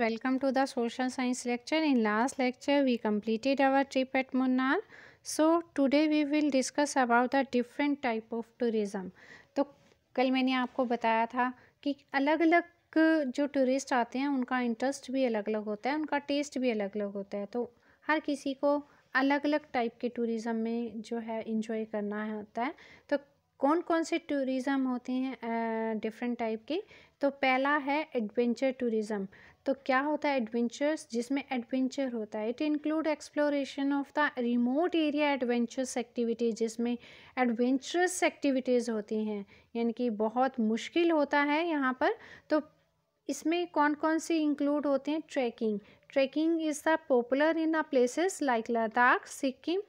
Welcome to the social science lecture. In last lecture we completed our trip at Munnar. So today we will discuss about the different type of tourism. तो कल मैंने आपको बताया था कि अलग अलग जो टूरिस्ट आते हैं उनका इंटरेस्ट भी अलग अलग होता है उनका टेस्ट भी अलग अलग होता है तो हर किसी को अलग अलग टाइप के टूरिज़म में जो है इंजॉय करना होता है तो कौन कौन से टूरिज़म होते हैं डिफरेंट टाइप के तो पहला है एडवेंचर टूरिज़म तो क्या होता है एडवेंचर्स जिसमें एडवेंचर होता है it include exploration of the remote area adventures activity जिसमें एडवेंचरस एक्टिविटीज़ होती हैं यानी कि बहुत मुश्किल होता है यहाँ पर तो इसमें कौन कौन सी इंक्लूड होते हैं trekking trekking is the popular in the places like Ladakh Sikkim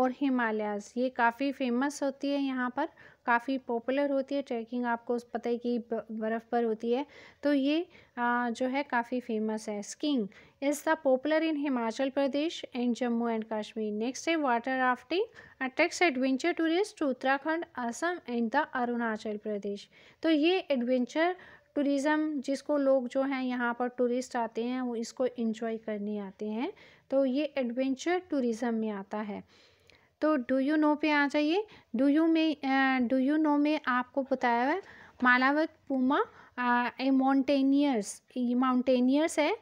और हिमालयाज ये काफ़ी फेमस होती है यहाँ पर काफ़ी पॉपुलर होती है ट्रैकिंग आपको पता है कि बर्फ़ पर होती है तो ये आ, जो है काफ़ी फेमस है skiing is the popular in Himachal Pradesh and Jammu and Kashmir next है water rafting attracts adventure tourist to Uttarakhand Assam and the Arunachal Pradesh तो ये एडवेंचर टूरिज़म जिसको लोग जो हैं यहाँ पर टूरिस्ट आते हैं वो इसको इंजॉय करने आते हैं तो ये एडवेंचर टूरिज़म में आता है तो डू यू नो पे आ जाइए डू यू में डू यू नो में आपको बताया हुआ Malavath Purna a mountaineers mountaineers है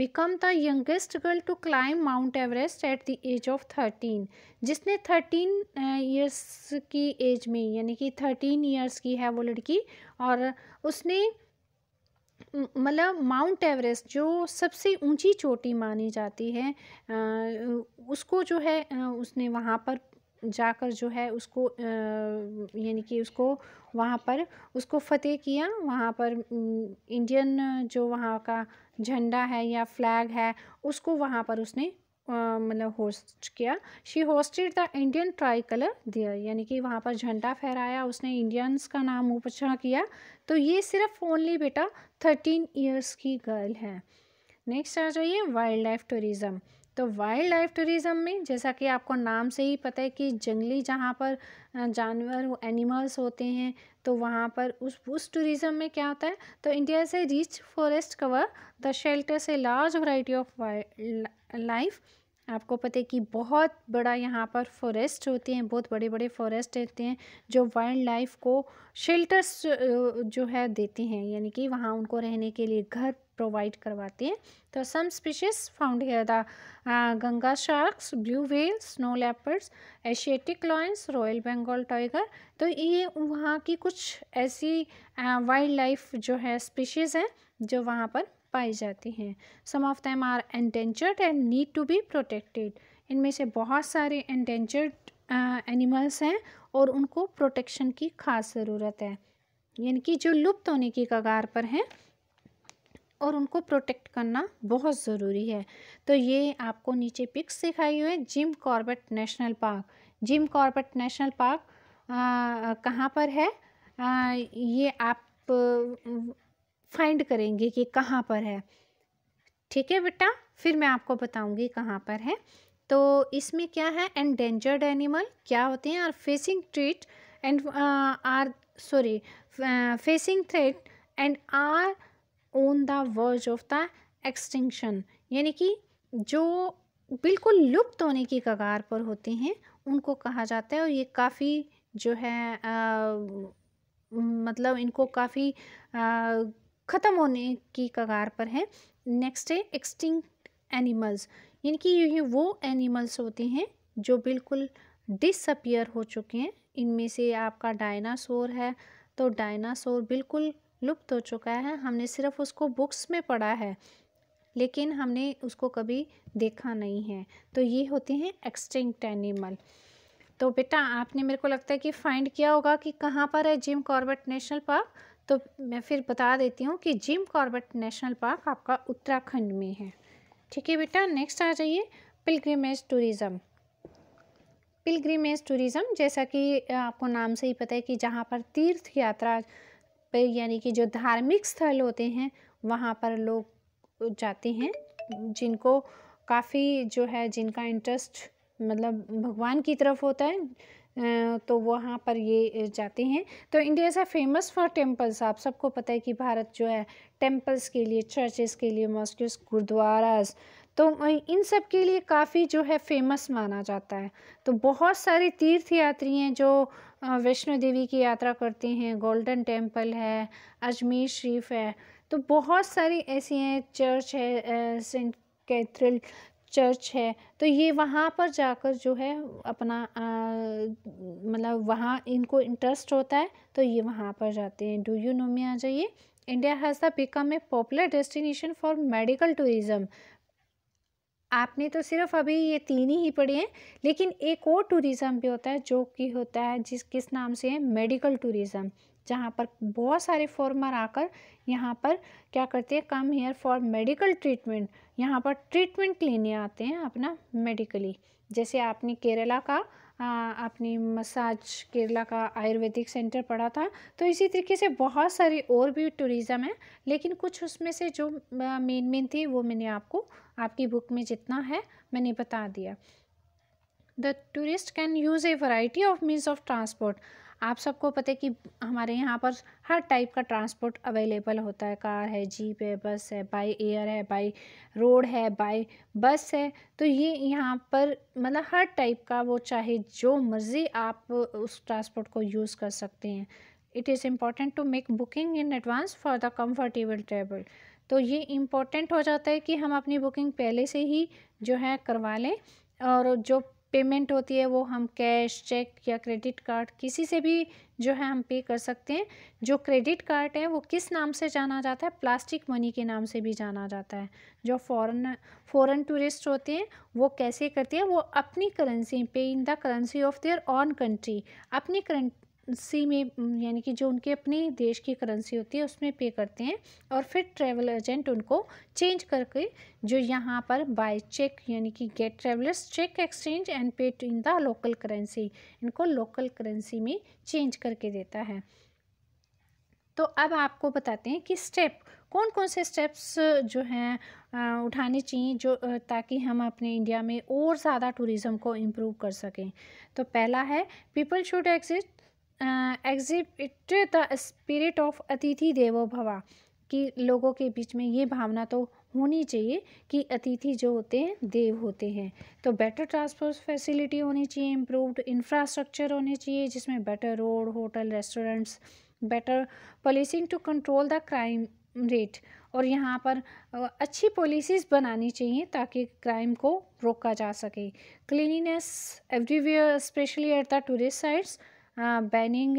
become the youngest girl to climb Mount Everest at the age of thirteen जिसने थर्टीन ईयर्स की एज में यानी कि थर्टीन ईयर्स की है वो लड़की और उसने मतलब माउंट एवरेस्ट जो सबसे ऊंची चोटी मानी जाती है उसको जो है उसने वहाँ पर जाकर जो है उसको यानी कि उसको वहाँ पर उसको फतेह किया वहाँ पर इंडियन जो वहाँ का झंडा है या फ्लैग है उसको वहाँ पर उसने मतलब होस्ट किया she hosted the Indian tricolour there यानी कि वहाँ पर झंडा फहराया उसने इंडियंस का नाम ऊपर किया तो ये सिर्फ ओनली बेटा थर्टीन ईयर्स की गर्ल है नेक्स्ट आ जाइए वाइल्ड लाइफ टूरिज़म तो वाइल्ड लाइफ टूरिज़म में जैसा कि आपको नाम से ही पता है कि जंगली जहाँ पर जानवर एनिमल्स होते हैं तो वहाँ पर उस उस टूरिज़म में क्या होता है तो इंडिया से rich forest cover the shelter से large variety of wildlife आपको पता है कि बहुत बड़ा यहाँ पर फॉरेस्ट होते हैं बहुत बड़े बड़े फॉरेस्ट रहते हैं जो वाइल्ड लाइफ को शेल्टर्स जो है देते हैं यानी कि वहाँ उनको रहने के लिए घर प्रोवाइड करवाते हैं तो some species found here the Ganga sharks blue whale snow leopards Asiatic lions royal Bengal tiger तो ये वहाँ की कुछ ऐसी वाइल्ड लाइफ जो है स्पीशीज़ हैं जो वहाँ पर पाई जाती हैं some of them are endangered and need to be protected इनमें से बहुत सारे एंडेंचर्ड एनिमल्स हैं और उनको प्रोटेक्शन की खास ज़रूरत है यानी कि जो लुप्त होने की कगार पर हैं और उनको प्रोटेक्ट करना बहुत ज़रूरी है तो ये आपको नीचे पिक्स दिखाई हुई है Jim Corbett national park Jim Corbett national park कहाँ पर है आ, ये आप फाइंड करेंगे कि कहाँ पर है ठीक है बेटा फिर मैं आपको बताऊंगी कहाँ पर है तो इसमें क्या है एंडेंजर्ड एनिमल क्या होते हैं और facing treat and are sorry facing threat and are on the verge of the extinction यानी कि जो बिल्कुल लुप्त होने की कगार पर होते हैं उनको कहा जाता है और ये काफ़ी जो है आ, uh, मतलब इनको काफ़ी uh, ख़त्म होने की कगार पर हैं नेक्स्ट है एक्सटिंग एनिमल्स इनकी यू ही वो एनिमल्स होते हैं जो बिल्कुल डिसअपियर हो चुके हैं इनमें से आपका डायनासोर है तो डायनासोर बिल्कुल लुप्त हो चुका है हमने सिर्फ उसको बुक्स में पढ़ा है लेकिन हमने उसको कभी देखा नहीं है तो ये होते हैं एक्सटिंक्ट एनिमल तो बेटा आपने मेरे को लगता है कि फाइंड किया होगा कि कहाँ पर है जिम कॉर्बेट नेशनल पार्क तो मैं फिर बता देती हूँ कि जिम कॉर्बेट नेशनल पार्क आपका उत्तराखंड में है ठीक है बेटा नेक्स्ट आ जाइए पिलग्रीमेज टूरिज़म पिलग्रीमेज टूरिज़म जैसा कि आपको नाम से ही पता है कि जहाँ पर तीर्थ यात्रा पे यानी कि जो धार्मिक स्थल होते हैं वहाँ पर लोग जाते हैं जिनको काफ़ी जो है जिनका इंटरेस्ट मतलब भगवान की तरफ होता है तो वहाँ पर ये जाते हैं तो India is famous for temples आप सबको पता है कि भारत जो है टेम्पल्स के लिए चर्चेस के लिए मॉस्किस गुरुद्वाराज तो इन सब के लिए काफ़ी जो है फेमस माना जाता है तो बहुत सारे तीर्थ यात्री हैं जो वैष्णो देवी की यात्रा करते हैं गोल्डन टेम्पल है अजमेर शरीफ है तो बहुत सारी ऐसी हैं चर्च है सेंट कैथरल चर्च है तो ये वहाँ पर जाकर जो है अपना मतलब वहाँ इनको इंटरेस्ट होता है तो ये वहाँ पर जाते हैं डू यू नो में आ जाइए India has the become a popular destination for medical tourism आपने तो सिर्फ अभी ये तीन ही पढ़े हैं लेकिन एक और टूरिज़्म भी होता है जो कि होता है जिस किस नाम से है मेडिकल टूरिज़्म जहाँ पर बहुत सारे फॉर्मर आकर यहाँ पर क्या करते हैं come here for medical treatment यहाँ पर ट्रीटमेंट लेने आते हैं अपना मेडिकली जैसे आपने केरला का अपनी मसाज केरला का आयुर्वेदिक सेंटर पढ़ा था तो इसी तरीके से बहुत सारी और भी टूरिज़म है लेकिन कुछ उसमें से जो मेन मेन थी वो मैंने आपको आपकी बुक में जितना है मैंने बता दिया the tourist can use a variety of means of transport आप सबको पता है कि हमारे यहाँ पर हर टाइप का ट्रांसपोर्ट अवेलेबल होता है कार है जीप है बस है बाई एयर है बाई रोड है बाई बस है तो ये यहाँ पर मतलब हर टाइप का वो चाहे जो मर्ज़ी आप उस ट्रांसपोर्ट को यूज़ कर सकते हैं it is important to make booking in advance for the comfortable travel तो ये इम्पॉर्टेंट हो जाता है कि हम अपनी बुकिंग पहले से ही जो है करवा लें और जो पेमेंट होती है वो हम कैश चेक या क्रेडिट कार्ड किसी से भी जो है हम पे कर सकते हैं जो क्रेडिट कार्ड है वो किस नाम से जाना जाता है प्लास्टिक मनी के नाम से भी जाना जाता है जो फॉरेन फॉरेन टूरिस्ट होते हैं वो कैसे करते हैं वो अपनी currency pay in the currency of their own country अपनी सी में mm, यानी कि जो उनके अपने देश की करेंसी होती है उसमें पे करते हैं और फिर ट्रैवल एजेंट उनको चेंज करके जो यहाँ पर बाय चेक यानी कि get travellers cheque exchange and to in the local currency इनको लोकल करेंसी में चेंज करके देता है तो अब आपको बताते हैं कि स्टेप कौन कौन से स्टेप्स जो हैं उठाने चाहिए जो ताकि हम अपने इंडिया में और ज़्यादा टूरिज़्म को इम्प्रूव कर सकें तो पहला है people should exit exhibit the spirit of अतिथि देवो भवा कि लोगों के बीच में ये भावना तो होनी चाहिए कि अतिथि जो होते हैं देव होते हैं तो बेटर ट्रांसपोर्ट फैसिलिटी होनी चाहिए इम्प्रूवड इंफ्रास्ट्रक्चर होने चाहिए जिसमें better road hotel restaurants better policing to control the crime rate और यहाँ पर अच्छी पॉलिसीज़ बनानी चाहिए ताकि क्राइम को रोका जा सके cleanliness everywhere specially at the tourist sites banning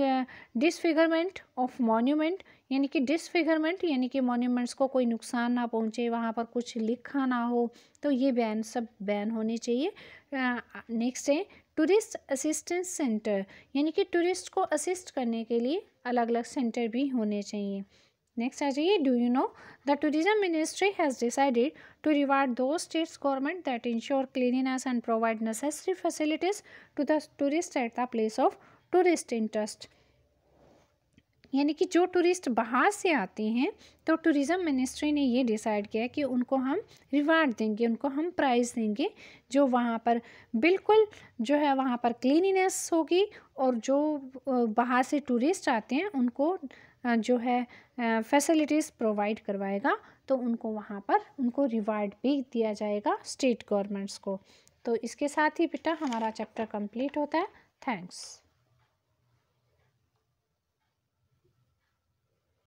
disfigurement of monument यानी कि डिसफिगरमेंट यानी कि मॉन्यूमेंट्स को कोई नुकसान ना पहुंचे वहाँ पर कुछ लिखा ना हो तो ये बैन सब बैन होने चाहिए नेक्स्ट uh, है टूरिस्ट असिस्टेंस सेंटर यानी कि टूरिस्ट को असिस्ट करने के लिए अलग अलग सेंटर भी होने चाहिए नेक्स्ट आ जाइए do you know the tourism ministry has decided to reward दो states government that ensure cleanliness and provide necessary facilities to the tourist at the place of tourist interest यानी कि जो टूरिस्ट बाहर से आते हैं तो टूरिज़म मिनिस्ट्री ने ये डिसाइड किया कि उनको हम रिवार्ड देंगे उनको हम प्राइज़ देंगे जो वहाँ पर बिल्कुल जो है वहाँ पर क्लीनिनेस होगी और जो बाहर से टूरिस्ट आते हैं उनको जो है फैसिलिटीज़ प्रोवाइड करवाएगा तो उनको वहाँ पर उनको रिवार्ड भी दिया जाएगा स्टेट गवर्नमेंट्स को तो इसके साथ ही बेटा हमारा चैप्टर कंप्लीट होता है थैंक्स